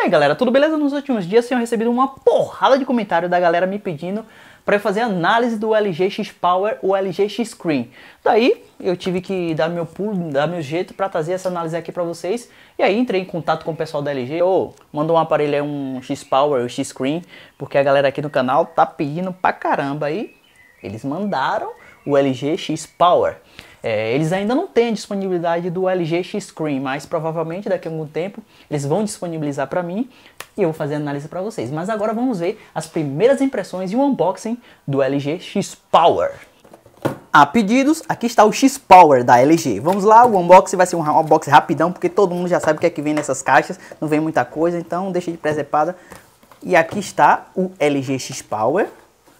E aí galera, tudo beleza? Nos últimos dias tenho recebido uma porrada de comentário da galera me pedindo para eu fazer análise do LG X Power ou LG X Screen. Daí eu tive que dar meu pulo, dar meu jeito para trazer essa análise aqui para vocês. E aí entrei em contato com o pessoal da LG, ou oh, mandou um aparelho aí, um X Power ou X Screen, porque a galera aqui no canal tá pedindo pra caramba aí. Eles mandaram o LG X Power. É, eles ainda não têm disponibilidade do LG X Screen, mas provavelmente daqui a algum tempo eles vão disponibilizar para mim e eu vou fazer a análise para vocês. Mas agora vamos ver as primeiras impressões e o unboxing do LG X Power. A pedidos, aqui está o X Power da LG. Vamos lá, o unboxing vai ser um unboxing rapidão, porque todo mundo já sabe o que é que vem nessas caixas, não vem muita coisa, então deixa de presepada. E aqui está o LG X Power.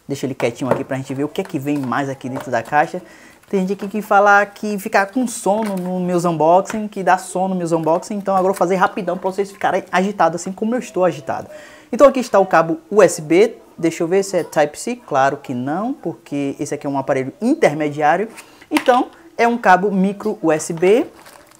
Deixa ele quietinho aqui para a gente ver o que é que vem mais aqui dentro da caixa. Tem gente aqui que fala que fica com sono nos meus unboxing, que dá sono nos meus unboxing, então agora eu vou fazer rapidão para vocês ficarem agitados, assim como eu estou agitado. Então aqui está o cabo USB, deixa eu ver se é Type-C, claro que não, porque esse aqui é um aparelho intermediário. Então, é um cabo micro USB,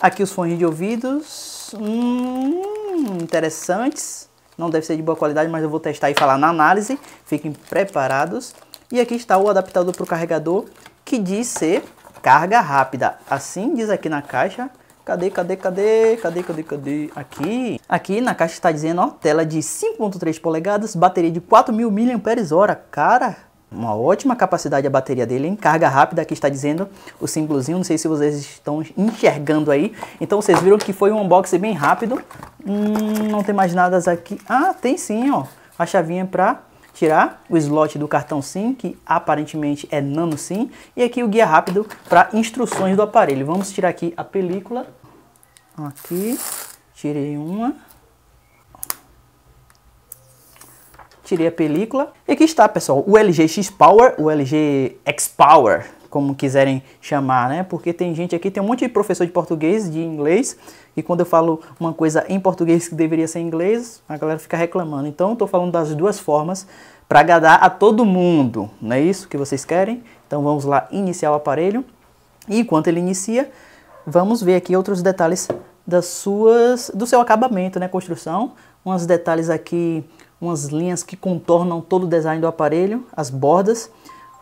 aqui os fones de ouvidos, hum, interessantes, não deve ser de boa qualidade, mas eu vou testar e falar na análise, fiquem preparados. E aqui está o adaptador para o carregador que diz ser carga rápida. Assim diz aqui na caixa. Cadê, cadê, cadê, cadê, cadê, cadê? Aqui. Aqui na caixa está dizendo, ó, tela de 5.3 polegadas, bateria de 4.000 mAh. Cara, uma ótima capacidade a bateria dele em carga rápida, aqui está dizendo o símbolozinho, não sei se vocês estão enxergando aí. Então vocês viram que foi um unboxing bem rápido. Hum, não tem mais nada aqui. Ah, tem sim, ó, a chavinha para tirar o slot do cartão SIM, que aparentemente é nano SIM, e aqui o guia rápido para instruções do aparelho. Vamos tirar aqui a película. Aqui, tirei uma. Tirei a película. E aqui está, pessoal, o LG X Power, o LG X Power como quiserem chamar, né? Porque tem gente aqui, tem um monte de professor de português, de inglês, e quando eu falo uma coisa em português que deveria ser em inglês, a galera fica reclamando. Então, eu tô falando das duas formas para agradar a todo mundo, não é isso que vocês querem? Então, vamos lá iniciar o aparelho. E enquanto ele inicia, vamos ver aqui outros detalhes das suas, do seu acabamento, né, construção. Uns detalhes aqui, umas linhas que contornam todo o design do aparelho, as bordas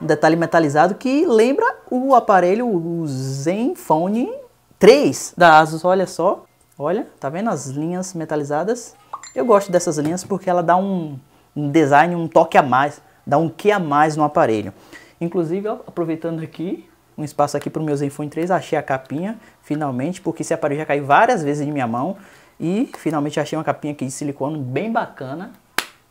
um detalhe metalizado que lembra o aparelho o Zenfone 3 da Asus, olha só. Olha, tá vendo as linhas metalizadas? Eu gosto dessas linhas porque ela dá um, design, um toque a mais, dá um que a mais no aparelho. Inclusive, ó, aproveitando aqui, um espaço aqui para o meu Zenfone 3, achei a capinha, finalmente, porque esse aparelho já caiu várias vezes de minha mão. E finalmente achei uma capinha aqui de silicone bem bacana.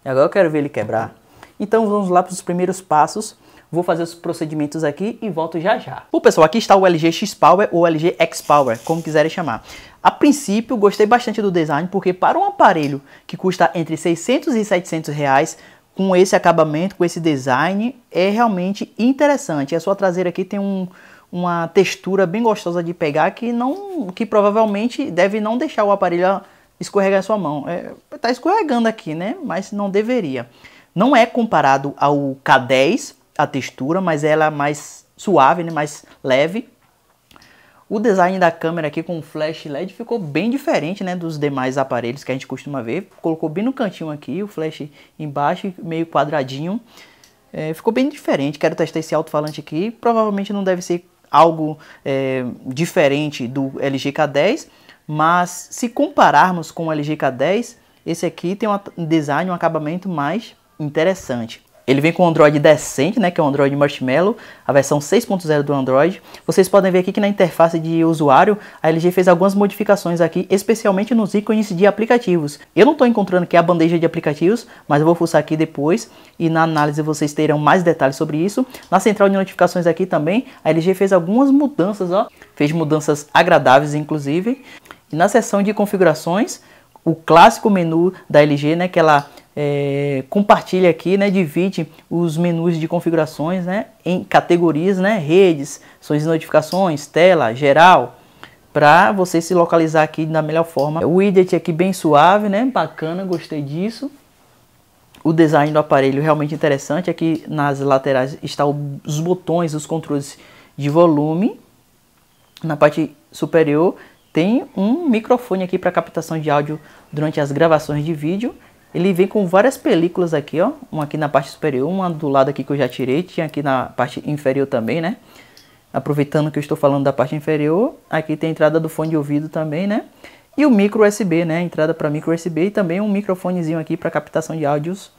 E agora eu quero ver ele quebrar. Então vamos lá para os primeiros passos. Vou fazer os procedimentos aqui e volto já já. Bom pessoal, aqui está o LG X Power ou LG X Power, como quiserem chamar. A princípio, gostei bastante do design, porque para um aparelho que custa entre 600 e 700 reais, com esse acabamento, com esse design, é realmente interessante. A é sua traseira aqui tem um, uma textura bem gostosa de pegar, que, não, que provavelmente deve não deixar o aparelho escorregar em sua mão. Está é, tá escorregando aqui, né? Mas não deveria. Não é comparado ao K10 a textura, mas ela é mais suave, né? mais leve. O design da câmera aqui com o flash LED ficou bem diferente né, dos demais aparelhos que a gente costuma ver. Colocou bem no cantinho aqui, o flash embaixo, meio quadradinho. É, ficou bem diferente, quero testar esse alto-falante aqui. Provavelmente não deve ser algo é, diferente do LG K10, mas se compararmos com o LG K10, esse aqui tem um design, um acabamento mais interessante. Ele vem com o Android decente, né, que é o Android Marshmallow, a versão 6.0 do Android. Vocês podem ver aqui que na interface de usuário, a LG fez algumas modificações aqui, especialmente nos ícones de aplicativos. Eu não estou encontrando aqui a bandeja de aplicativos, mas eu vou fuçar aqui depois e na análise vocês terão mais detalhes sobre isso. Na central de notificações aqui também, a LG fez algumas mudanças, ó. Fez mudanças agradáveis, inclusive. E na seção de configurações, o clássico menu da LG, né, que ela é, compartilha aqui, né, divide os menus de configurações né, em categorias, né, redes, sonhos e notificações, tela, geral, para você se localizar aqui da melhor forma. O widget aqui bem suave, né, bacana, gostei disso. O design do aparelho realmente interessante, aqui nas laterais está os botões, os controles de volume. Na parte superior tem um microfone aqui para captação de áudio durante as gravações de vídeo ele vem com várias películas aqui, ó. Uma aqui na parte superior, uma do lado aqui que eu já tirei. Tinha aqui na parte inferior também, né? Aproveitando que eu estou falando da parte inferior. Aqui tem a entrada do fone de ouvido também, né? E o micro USB, né? Entrada para micro USB e também um microfonezinho aqui para captação de áudios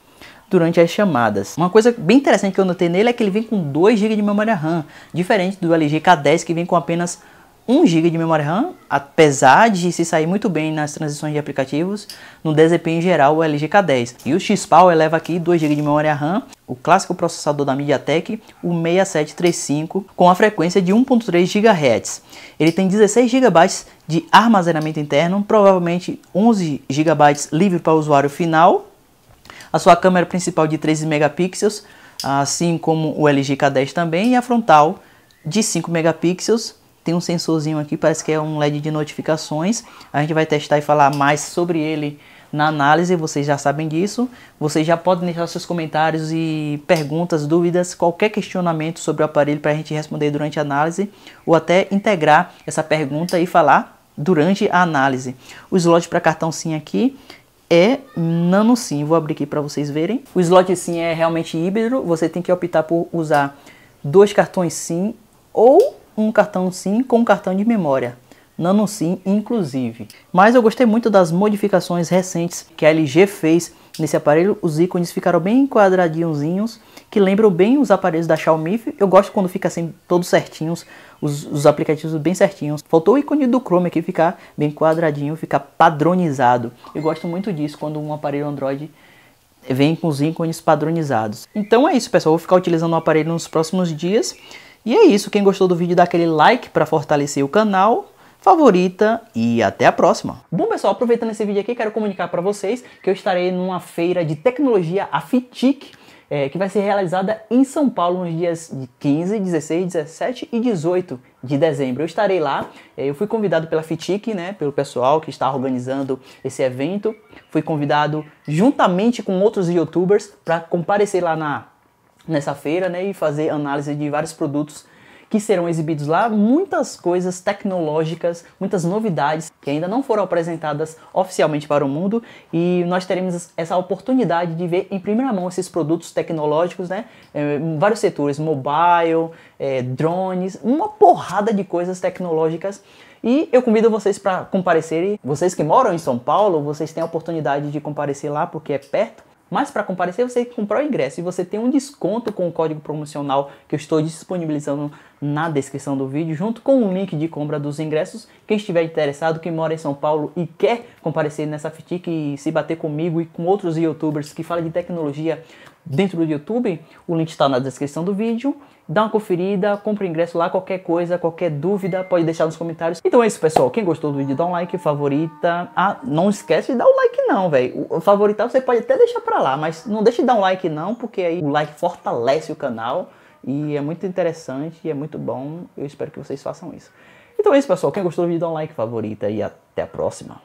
durante as chamadas. Uma coisa bem interessante que eu notei nele é que ele vem com 2 GB de memória RAM, diferente do LG K10 que vem com apenas 1 GB de memória RAM, apesar de se sair muito bem nas transições de aplicativos, no desempenho em geral o LGK10. E o XPAL eleva aqui 2 GB de memória RAM, o clássico processador da MediaTek, o 6735, com a frequência de 1.3 GHz. Ele tem 16 GB de armazenamento interno, provavelmente 11 GB livre para o usuário final. A sua câmera principal de 13 megapixels, assim como o LG K10 também, e a frontal de 5 megapixels tem um sensorzinho aqui, parece que é um LED de notificações. A gente vai testar e falar mais sobre ele na análise, vocês já sabem disso. Vocês já podem deixar seus comentários e perguntas, dúvidas, qualquer questionamento sobre o aparelho para a gente responder durante a análise ou até integrar essa pergunta e falar durante a análise. O slot para cartão SIM aqui é nano SIM. Vou abrir aqui para vocês verem. O slot SIM é realmente híbrido, você tem que optar por usar dois cartões SIM ou um cartão SIM com um cartão de memória. Nano SIM, inclusive. Mas eu gostei muito das modificações recentes que a LG fez nesse aparelho. Os ícones ficaram bem quadradinhozinhos, que lembram bem os aparelhos da Xiaomi. Eu gosto quando fica assim, todos certinhos, os, os aplicativos bem certinhos. Faltou o ícone do Chrome aqui ficar bem quadradinho, ficar padronizado. Eu gosto muito disso quando um aparelho Android vem com os ícones padronizados. Então é isso, pessoal. Vou ficar utilizando o aparelho nos próximos dias. E é isso, quem gostou do vídeo dá aquele like para fortalecer o canal, favorita e até a próxima. Bom pessoal, aproveitando esse vídeo aqui, quero comunicar para vocês que eu estarei numa feira de tecnologia, a FITIC, é, que vai ser realizada em São Paulo nos dias de 15, 16, 17 e 18 de dezembro. Eu estarei lá, é, eu fui convidado pela FITIC, né, pelo pessoal que está organizando esse evento, fui convidado juntamente com outros youtubers para comparecer lá na nessa feira né, e fazer análise de vários produtos que serão exibidos lá, muitas coisas tecnológicas, muitas novidades que ainda não foram apresentadas oficialmente para o mundo e nós teremos essa oportunidade de ver em primeira mão esses produtos tecnológicos, né? Eh, em vários setores, mobile, é, drones, uma porrada de coisas tecnológicas. E eu convido vocês para comparecerem. Vocês que moram em São Paulo, vocês têm a oportunidade de comparecer lá porque é perto mas para comparecer, você tem que comprar o ingresso e você tem um desconto com o código promocional que eu estou disponibilizando na descrição do vídeo, junto com o link de compra dos ingressos. Quem estiver interessado, quem mora em São Paulo e quer comparecer nessa FITIC e se bater comigo e com outros youtubers que falam de tecnologia, dentro do YouTube. O link está na descrição do vídeo. Dá uma conferida, compra o ingresso lá, qualquer coisa, qualquer dúvida, pode deixar nos comentários. Então é isso, pessoal. Quem gostou do vídeo, dá um like, favorita. Ah, não esquece de dar o um like não, velho. O favoritar você pode até deixar pra lá, mas não deixe de dar um like não, porque aí o like fortalece o canal. E é muito interessante e é muito bom. Eu espero que vocês façam isso. Então é isso, pessoal. Quem gostou do vídeo, dá um like, favorita e até a próxima.